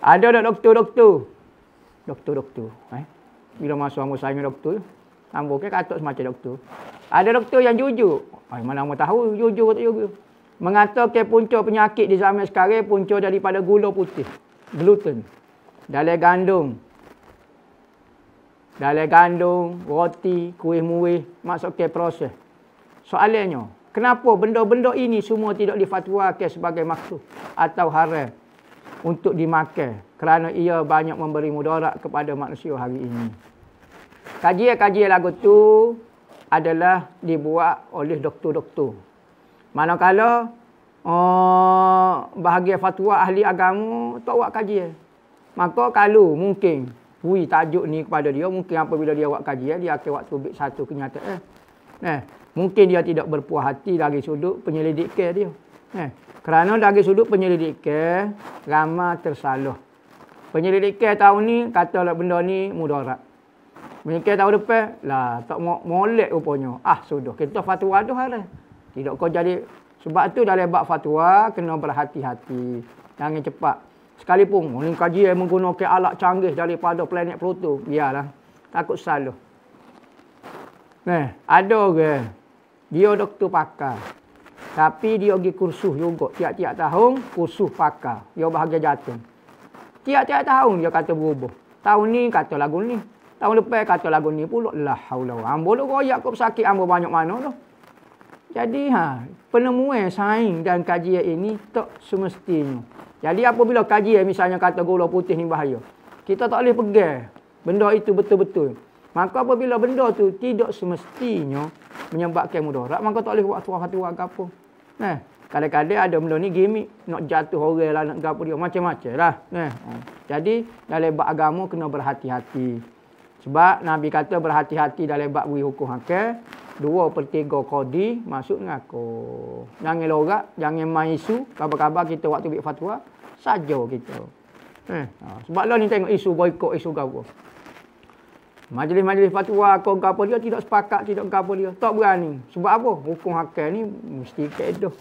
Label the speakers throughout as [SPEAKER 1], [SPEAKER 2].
[SPEAKER 1] Ada dak doktor-doktor? Doktor-doktor. Eh? Bila masuk ambo saya doktor, ambo ke katok semacam doktor. Ada doktor yang jujur. Ay, mana ambo tahu jujur atau tak jujur. Mengatakan punca penyakit di zaman sekarang punca daripada gula putih. Gluten. Dalai gandum. Dalai gandum, roti, kuih muih, masuk ke proses. Soalannya, kenapa benda-benda ini semua tidak difatwakan sebagai maksud atau haram? untuk dimakan kerana ia banyak memberi mudarat kepada manusia hari ini. Kajian-kajian lagu tu adalah dibuat oleh doktor-doktor. Manakala uh, bahagian fatwa ahli agama tak buat kajian. Maka kalau mungkin hui tajuk ni kepada dia, mungkin apabila dia buat kajian, dia akan waktu bit satu kenyataan. Eh. Eh, mungkin dia tidak berpuas hati dari sudut penyelidikan dia. Eh, kerana dari sudut penyelidikan, Rama tersalah. Penyelidikan tahun ni katalah benda ni mudarat. Menyekai tahun depan, lah tak mau molek rupanya. Ah, sudah. Kita fatwa tu hal Tidak kau jadi. Sebab tu dalam bab fatwa, kena berhati-hati. Jangan cepat. Sekalipun, mungkin oh, kaji yang menggunakan alat canggih daripada planet Pluto. Biarlah. Takut salah. Nah, eh, ada ke? Dia doktor pakar. Tapi dia pergi kursus juga. Tiap-tiap tahun kursus pakar. Dia bahagia jatuh. Tiap-tiap tahun dia kata berubah. Tahun ni kata lagu ni. Tahun lepas kata lagu ni pula. Lah haula ambo lu royak kau sakit ambo banyak mana tu. Jadi ha, penemuan sains dan kajian ini tak semestinya. Jadi apabila kajian misalnya kata gula putih ni bahaya. Kita tak boleh pegang benda itu betul-betul. Maka apabila benda tu tidak semestinya menyebabkan mudarat maka tak boleh buat tuah hati buat apa nah kadang-kadang ada benda ni gimmick nak jatuh orang lah nak gapo dia macam-macam lah nah ha. jadi dalam bab agama kena berhati-hati sebab nabi kata berhati-hati dalam bab beri hukum hakam Dua per tiga kodi masuk ngaku. Jangan lorak, jangan main isu. Kabar-kabar kita waktu bikin fatwa, saja kita. Eh, sebab lo lah ni tengok isu boykot, isu gawa. Majlis-majlis fatwa kau apa dia tidak sepakat, tidak apa dia. Tak berani. Sebab apa? Hukum hakim ni mesti kaedah.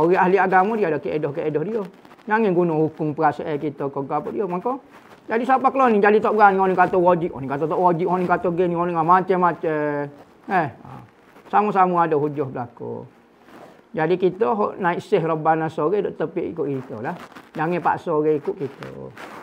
[SPEAKER 1] Orang ahli agama dia ada kaedah-kaedah dia. Jangan guna hukum perasaan kita kau apa dia. Maka jadi siapa kalau ni jadi tak berani. Orang kata wajib, orang kata tak wajib, orang kata gini, orang kata macam-macam. Eh. Ha. Sama-sama ada hujah berlaku. Jadi kita naik sih Rabbana sore, tepi ikut kita lah. Jangan paksa orang ikut kita.